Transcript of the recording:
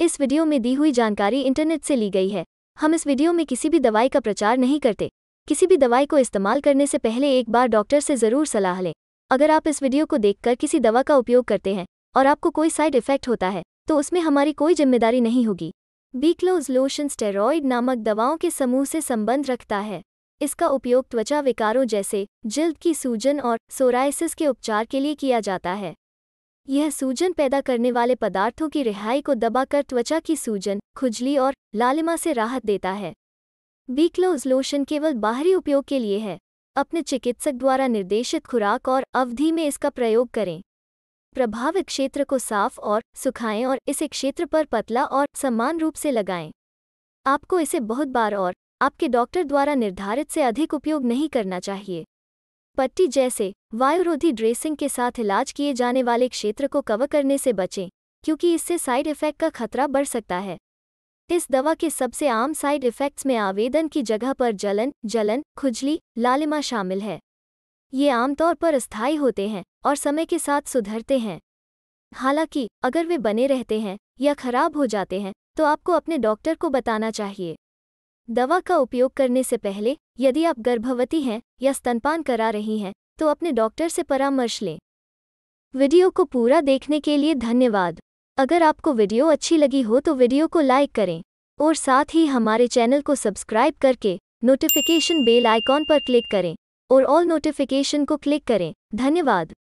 इस वीडियो में दी हुई जानकारी इंटरनेट से ली गई है हम इस वीडियो में किसी भी दवाई का प्रचार नहीं करते किसी भी दवाई को इस्तेमाल करने से पहले एक बार डॉक्टर से ज़रूर सलाह लें अगर आप इस वीडियो को देखकर किसी दवा का उपयोग करते हैं और आपको कोई साइड इफेक्ट होता है तो उसमें हमारी कोई जिम्मेदारी नहीं होगी बीक्लोज लोशन स्टेरॉयड नामक दवाओं के समूह से संबंध रखता है इसका उपयोग त्वचा विकारों जैसे जिल्द की सूजन और सोराइसिस के उपचार के लिए किया जाता है यह सूजन पैदा करने वाले पदार्थों की रिहाई को दबाकर त्वचा की सूजन खुजली और लालिमा से राहत देता है बीक्लोज लोशन केवल बाहरी उपयोग के लिए है अपने चिकित्सक द्वारा निर्देशित खुराक और अवधि में इसका प्रयोग करें प्रभावित क्षेत्र को साफ और सुखाएं और इसे क्षेत्र पर पतला और समान रूप से लगाएं आपको इसे बहुत बार और आपके डॉक्टर द्वारा निर्धारित से अधिक उपयोग नहीं करना चाहिए पट्टी जैसे वायुरोधी ड्रेसिंग के साथ इलाज किए जाने वाले क्षेत्र को कवर करने से बचें क्योंकि इससे साइड इफ़ेक्ट का खतरा बढ़ सकता है इस दवा के सबसे आम साइड इफ़ेक्ट्स में आवेदन की जगह पर जलन जलन खुजली लालिमा शामिल है ये आमतौर पर स्थायी होते हैं और समय के साथ सुधरते हैं हालांकि अगर वे बने रहते हैं या खराब हो जाते हैं तो आपको अपने डॉक्टर को बताना चाहिए दवा का उपयोग करने से पहले यदि आप गर्भवती हैं या स्तनपान करा रही हैं तो अपने डॉक्टर से परामर्श लें वीडियो को पूरा देखने के लिए धन्यवाद अगर आपको वीडियो अच्छी लगी हो तो वीडियो को लाइक करें और साथ ही हमारे चैनल को सब्सक्राइब करके नोटिफिकेशन बेल आइकॉन पर क्लिक करें और ऑल नोटिफिकेशन को क्लिक करें धन्यवाद